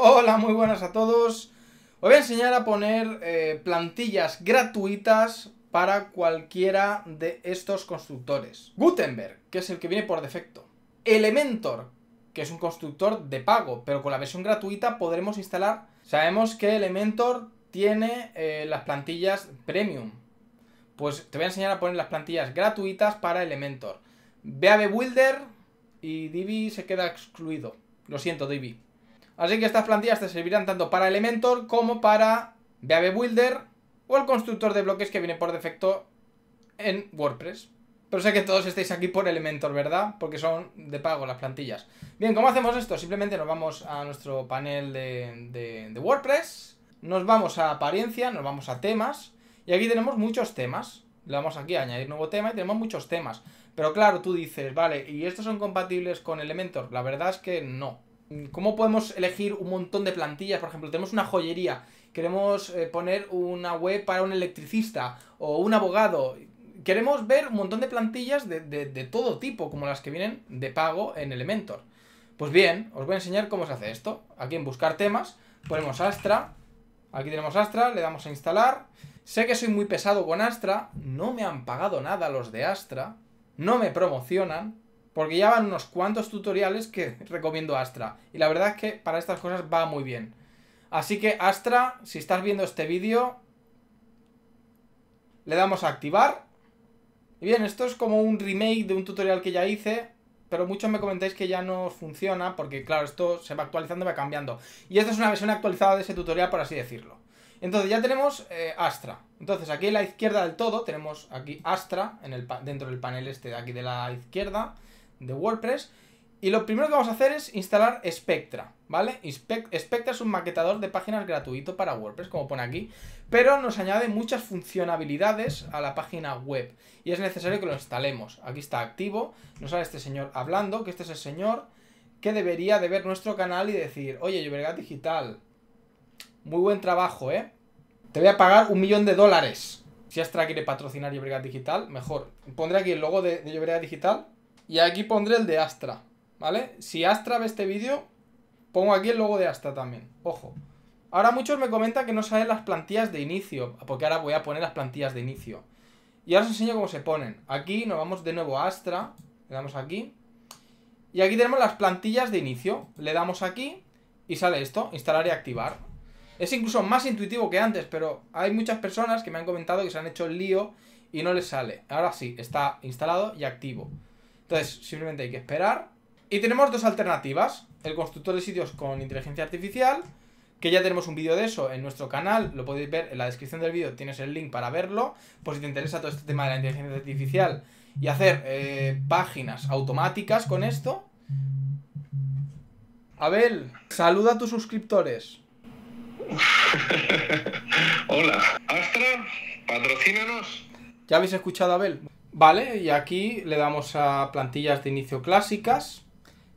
Hola, muy buenas a todos. Os voy a enseñar a poner eh, plantillas gratuitas para cualquiera de estos constructores. Gutenberg, que es el que viene por defecto. Elementor, que es un constructor de pago, pero con la versión gratuita podremos instalar... Sabemos que Elementor tiene eh, las plantillas premium. Pues te voy a enseñar a poner las plantillas gratuitas para Elementor. BAB Builder y Divi se queda excluido. Lo siento, Divi. Así que estas plantillas te servirán tanto para Elementor como para BAB Builder o el constructor de bloques que viene por defecto en WordPress. Pero sé que todos estáis aquí por Elementor, ¿verdad? Porque son de pago las plantillas. Bien, ¿cómo hacemos esto? Simplemente nos vamos a nuestro panel de, WordPress, nos vamos a apariencia, nos vamos a temas, y aquí tenemos muchos temas. Le vamos aquí a añadir nuevo tema y tenemos muchos temas. Pero claro, tú dices, vale, ¿y estos son compatibles con Elementor? La verdad es que no cómo podemos elegir un montón de plantillas. Por ejemplo, tenemos una joyería, queremos eh, poner una web para un electricista o un abogado. Queremos ver un montón de plantillas de, todo tipo, como las que vienen de pago en Elementor. Pues bien, os voy a enseñar cómo se hace esto. Aquí en buscar temas, ponemos Astra. Aquí tenemos Astra, le damos a instalar. Sé que soy muy pesado con Astra, no me han pagado nada los de Astra, no me promocionan, porque ya van unos cuantos tutoriales que recomiendo Astra. Y la verdad es que para estas cosas va muy bien. Así que Astra, si estás viendo este vídeo, le damos a activar. Y bien, esto es como un remake de un tutorial que ya hice, pero muchos me comentáis que ya no funciona, porque claro, esto se va actualizando, va cambiando. Y esta es una versión actualizada de ese tutorial, por así decirlo. Entonces ya tenemos eh, Astra. Entonces aquí en la izquierda del todo tenemos aquí Astra en el dentro del panel este de aquí de la izquierda de WordPress. Y lo primero que vamos a hacer es instalar Spectra, ¿vale? Spectra es un maquetador de páginas gratuito para WordPress, como pone aquí, pero nos añade muchas funcionalidades a la página web y es necesario que lo instalemos. Aquí está activo, nos sale este señor hablando, que este es el señor que debería de ver nuestro canal y decir, oye, Llobregat Digital, muy buen trabajo, ¿eh? Te voy a pagar un millón de dólares. Si Astra quiere patrocinar Llobregat Digital, mejor. Pondré aquí el logo de, de Llobregat Digital y aquí pondré el de Astra, ¿vale? Si Astra ve este vídeo, pongo aquí el logo de Astra también, ojo. Ahora muchos me comentan que no salen las plantillas de inicio, porque ahora voy a poner las plantillas de inicio. Y ahora os enseño cómo se ponen. Aquí nos vamos de nuevo a Astra, le damos aquí. Y aquí tenemos las plantillas de inicio. Le damos aquí y sale esto, instalar y activar. Es incluso más intuitivo que antes, pero hay muchas personas que me han comentado que se han hecho el lío y no les sale. Ahora sí, está instalado y activo. Entonces, simplemente hay que esperar. Y tenemos dos alternativas. El constructor de sitios con inteligencia artificial, que ya tenemos un vídeo de eso en nuestro canal, lo podéis ver en la descripción del vídeo, tienes el link para verlo, por pues si te interesa todo este tema de la inteligencia artificial y hacer eh, páginas automáticas con esto. Abel, saluda a tus suscriptores. Hola, Astra, patrocínanos. ¿Ya habéis escuchado Abel? Vale, y aquí le damos a plantillas de inicio clásicas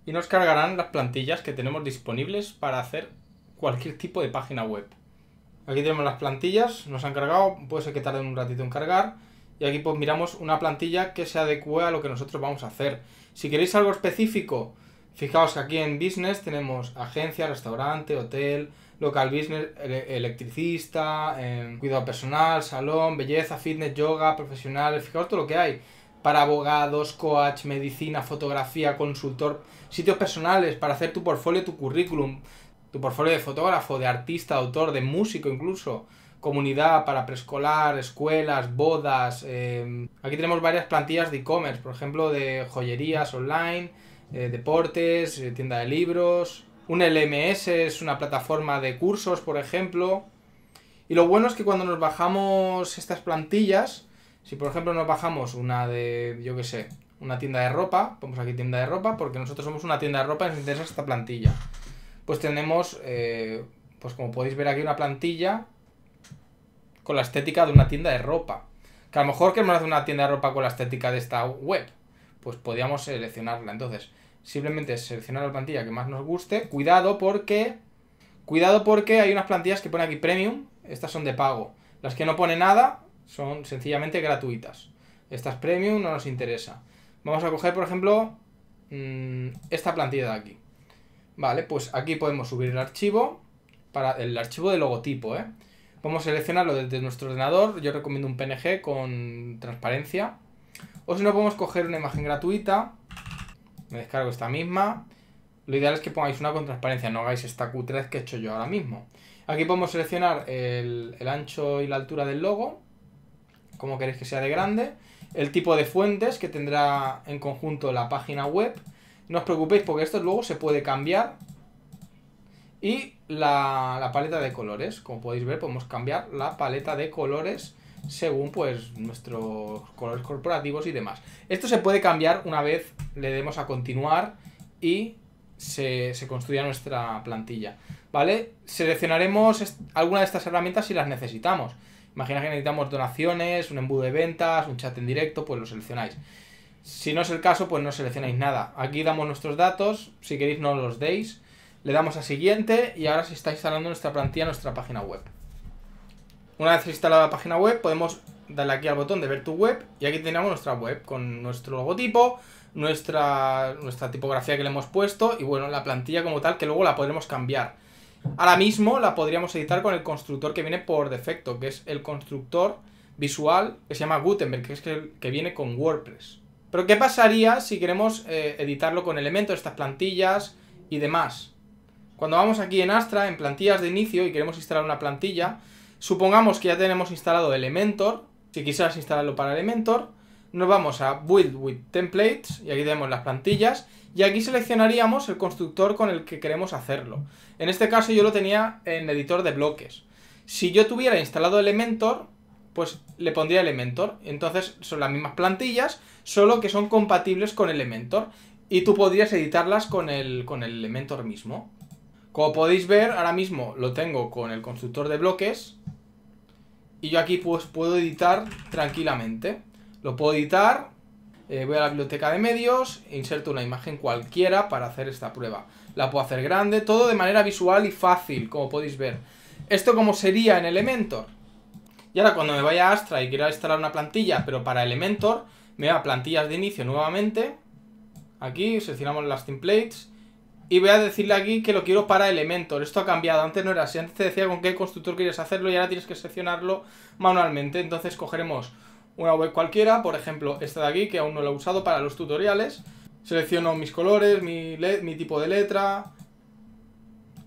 y nos cargarán las plantillas que tenemos disponibles para hacer cualquier tipo de página web. Aquí tenemos las plantillas, nos han cargado, puede ser que tarden un ratito en cargar. Y aquí pues miramos una plantilla que se adecue a lo que nosotros vamos a hacer. Si queréis algo específico, fijaos que aquí en Business tenemos agencia, restaurante, hotel, local business, electricista, em, cuidado personal, salón, belleza, fitness, yoga, profesional, fijaos todo lo que hay. Para abogados, coach, medicina, fotografía, consultor, sitios personales para hacer tu portfolio, tu currículum, tu portfolio de fotógrafo, de artista, de autor, de músico incluso comunidad para preescolar, escuelas, bodas. Em, aquí tenemos varias plantillas de e-commerce, por ejemplo, de joyerías online, eh, deportes, eh, tienda de libros, un LMS es una plataforma de cursos, por ejemplo. Y lo bueno es que cuando nos bajamos estas plantillas, si por ejemplo nos bajamos una de, yo qué sé, una tienda de ropa, ponemos aquí tienda de ropa, porque nosotros somos una tienda de ropa y nos interesa esta plantilla. Pues tenemos, eh, pues como podéis ver aquí, una plantilla con la estética de una tienda de ropa. Que a lo mejor queremos hacer una tienda de ropa con la estética de esta web. Pues podíamos seleccionarla. Entonces, Simplemente seleccionar la plantilla que más nos guste. Cuidado porque... Cuidado porque hay unas plantillas que pone aquí Premium. Estas son de pago. Las que no pone nada son sencillamente gratuitas. Estas Premium no nos interesa. Vamos a coger, por ejemplo, mm, esta plantilla de aquí. Vale, pues aquí podemos subir el archivo. Para el archivo de logotipo, Podemos ¿eh? seleccionarlo desde nuestro ordenador. Yo recomiendo un PNG con transparencia. O si no, podemos coger una imagen gratuita me descargo esta misma. Lo ideal es que pongáis una con transparencia, no hagáis esta Q3 que he hecho yo ahora mismo. Aquí podemos seleccionar el, ancho y la altura del logo, como queréis que sea de grande, el tipo de fuentes que tendrá en conjunto la página web. No os preocupéis porque esto luego se puede cambiar. Y la, la paleta de colores, como podéis ver, podemos cambiar la paleta de colores según pues nuestros colores corporativos y demás. Esto se puede cambiar una vez le demos a continuar y se, construye nuestra plantilla. ¿Vale? Seleccionaremos alguna de estas herramientas si las necesitamos. Imagina que necesitamos donaciones, un embudo de ventas, un chat en directo, pues lo seleccionáis. Si no es el caso, pues no seleccionáis nada. Aquí damos nuestros datos, si queréis no los deis. Le damos a siguiente y ahora se está instalando nuestra plantilla, nuestra página web. Una vez instalada la página web, podemos darle aquí al botón de ver tu web y aquí tenemos nuestra web con nuestro logotipo, nuestra, nuestra tipografía que le hemos puesto y bueno, la plantilla como tal que luego la podremos cambiar. Ahora mismo la podríamos editar con el constructor que viene por defecto, que es el constructor visual que se llama Gutenberg, que es el que viene con WordPress. Pero ¿qué pasaría si queremos eh, editarlo con elementos, estas plantillas y demás? Cuando vamos aquí en Astra, en plantillas de inicio y queremos instalar una plantilla, Supongamos que ya tenemos instalado Elementor, si quisieras instalarlo para Elementor, nos vamos a Build with Templates, y aquí tenemos las plantillas, y aquí seleccionaríamos el constructor con el que queremos hacerlo. En este caso yo lo tenía en editor de bloques. Si yo tuviera instalado Elementor, pues le pondría Elementor. Entonces son las mismas plantillas, solo que son compatibles con Elementor. Y tú podrías editarlas con el, con el Elementor mismo. Como podéis ver, ahora mismo lo tengo con el constructor de bloques y yo aquí pues puedo editar tranquilamente. Lo puedo editar, eh, voy a la biblioteca de medios, inserto una imagen cualquiera para hacer esta prueba. La puedo hacer grande, todo de manera visual y fácil, como podéis ver. Esto como sería en Elementor. Y ahora cuando me vaya a Astra y quiera instalar una plantilla, pero para Elementor, me va a plantillas de inicio nuevamente. Aquí seleccionamos las templates y voy a decirle aquí que lo quiero para Elementor. Esto ha cambiado. Antes no era así. Antes te decía con qué constructor quieres hacerlo y ahora tienes que seleccionarlo manualmente. Entonces cogeremos una web cualquiera, por ejemplo esta de aquí, que aún no la he usado para los tutoriales. Selecciono mis colores, mi, tipo de letra.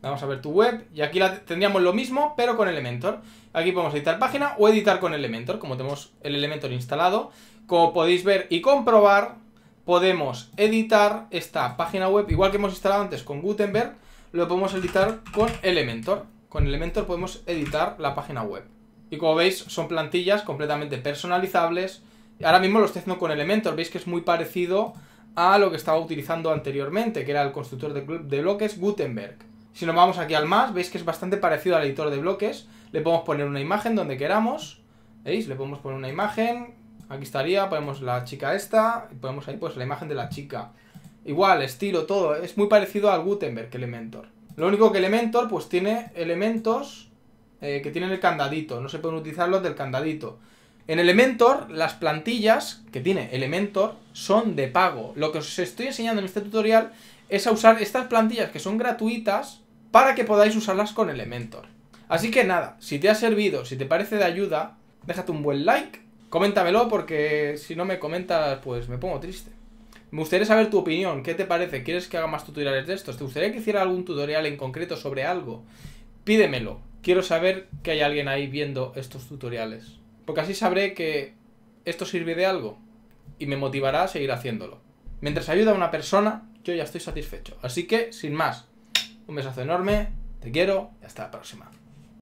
Vamos a ver tu web. Y aquí la tendríamos lo mismo, pero con Elementor. Aquí podemos editar página o editar con Elementor, como tenemos el Elementor instalado. Como podéis ver y comprobar, podemos editar esta página web, igual que hemos instalado antes con Gutenberg, lo podemos editar con Elementor. Con Elementor podemos editar la página web. Y como veis, son plantillas completamente personalizables. Ahora mismo lo estoy haciendo con Elementor, veis que es muy parecido a lo que estaba utilizando anteriormente, que era el constructor de, bloques Gutenberg. Si nos vamos aquí al más, veis que es bastante parecido al editor de bloques. Le podemos poner una imagen donde queramos. ¿Veis? Le podemos poner una imagen Aquí estaría, ponemos la chica esta, y ponemos ahí pues la imagen de la chica. Igual, estilo, todo, es muy parecido al Gutenberg Elementor. Lo único que Elementor pues tiene elementos eh, que tienen el candadito, no se pueden utilizar los del candadito. En Elementor, las plantillas que tiene Elementor son de pago. Lo que os estoy enseñando en este tutorial es a usar estas plantillas que son gratuitas para que podáis usarlas con Elementor. Así que nada, si te ha servido, si te parece de ayuda, déjate un buen like Coméntamelo porque si no me comentas, pues me pongo triste. Me gustaría saber tu opinión, ¿qué te parece? ¿Quieres que haga más tutoriales de estos? ¿Te gustaría que hiciera algún tutorial en concreto sobre algo? Pídemelo. Quiero saber que hay alguien ahí viendo estos tutoriales. Porque así sabré que esto sirve de algo y me motivará a seguir haciéndolo. Mientras ayuda a una persona, yo ya estoy satisfecho. Así que, sin más, un besazo enorme, te quiero y hasta la próxima.